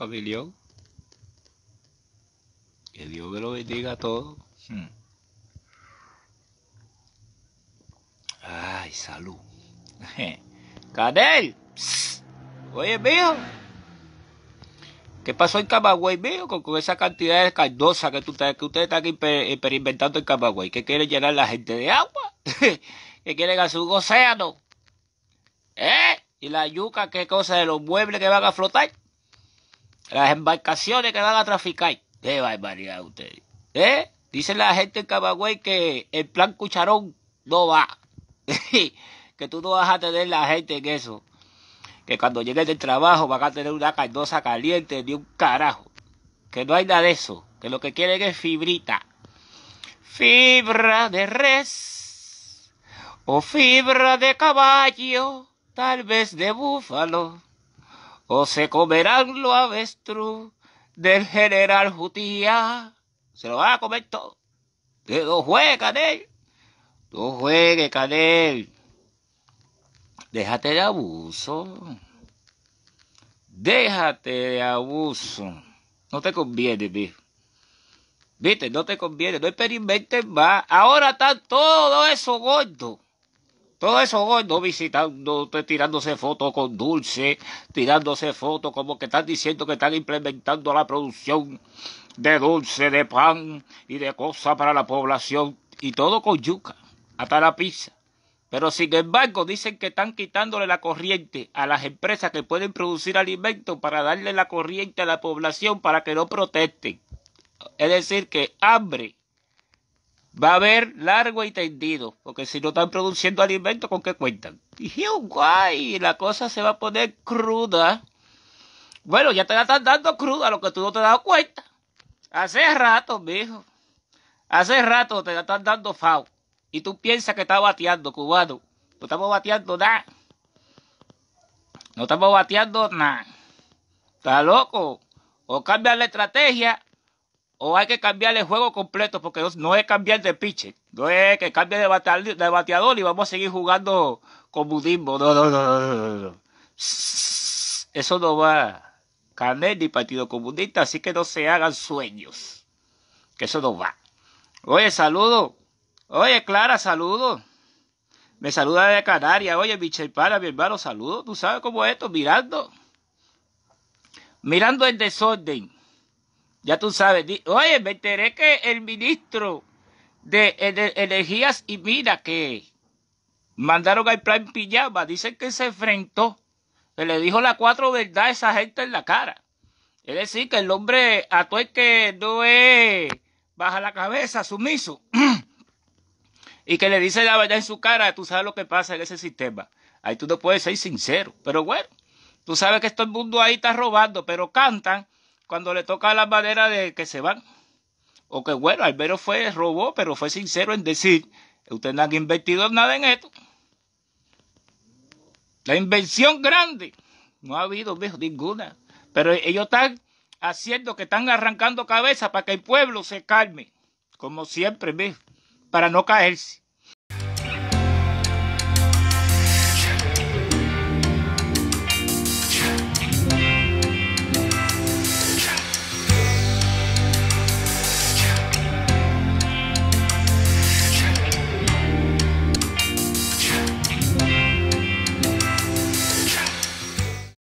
familión. Que Dios me lo bendiga a todos. Hmm. Ay, salud. Canel. Oye, mío. ¿Qué pasó en Camagüey, mío? Con, esa cantidad de que, tú, que ustedes están experimentando en Camagüey. ¿qué quiere llenar la gente de agua. que quieren hacer un océano. ¿Eh? Y la yuca, qué cosa de los muebles que van a flotar. Las embarcaciones que van a traficar. ¡Qué barbaridad ustedes! ¿Eh? Dice la gente en Camagüey que el plan cucharón no va. que tú no vas a tener la gente en eso. Que cuando lleguen del trabajo van a tener una caldosa caliente de un carajo. Que no hay nada de eso. Que lo que quieren es fibrita. Fibra de res. O fibra de caballo. Tal vez de búfalo o se comerán los avestruz del general Jutía. Se lo van a comer todo. Que no juegue, Canel. No juegue, Canel. Déjate de abuso. Déjate de abuso. No te conviene, viejo. Viste, no te conviene. No experimentes más. Ahora están todo eso gordos todo eso oh, no visitando, tirándose fotos con dulce, tirándose fotos como que están diciendo que están implementando la producción de dulce, de pan y de cosas para la población. Y todo con yuca, hasta la pizza. Pero sin embargo dicen que están quitándole la corriente a las empresas que pueden producir alimentos para darle la corriente a la población para que no protesten. Es decir, que hambre va a haber largo y tendido, porque si no están produciendo alimento, ¿con qué cuentan? Y guay, la cosa se va a poner cruda. Bueno, ya te la están dando cruda, lo que tú no te has dado cuenta. Hace rato, mijo. Hace rato te la están dando FAO. Y tú piensas que está bateando, cubano. No estamos bateando nada. No estamos bateando nada. ¿Está loco? O cambian la estrategia o hay que cambiar el juego completo, porque no, es cambiar de pitcher, no es que cambie de bateador, de bateador y vamos a seguir jugando con budismo. No, no, no, no, Eso no va. Canel ni Partido Comunista, así que no se hagan sueños. Que eso no va. Oye, saludo. Oye, Clara, saludo. Me saluda de Canarias. Oye, Michel Para, mi hermano, saludo. Tú sabes cómo es esto, mirando. Mirando el desorden ya tú sabes. Oye, me enteré que el ministro de Energías y mira que mandaron al plan pijama, dicen que se enfrentó, que le dijo las cuatro verdades a esa gente en la cara. Es decir, que el hombre a todo el que no es baja la cabeza, sumiso, y que le dice la verdad en su cara, tú sabes lo que pasa en ese sistema. Ahí tú no puedes ser sincero. Pero bueno, tú sabes que todo el mundo ahí está robando, pero cantan cuando le toca la madera de que se van. O que bueno, Albero fue, robó, pero fue sincero en decir, usted no ha invertido nada en esto. La inversión grande, no ha habido, viejo, ninguna. Pero ellos están haciendo que están arrancando cabeza para que el pueblo se calme, como siempre, viejo, para no caerse.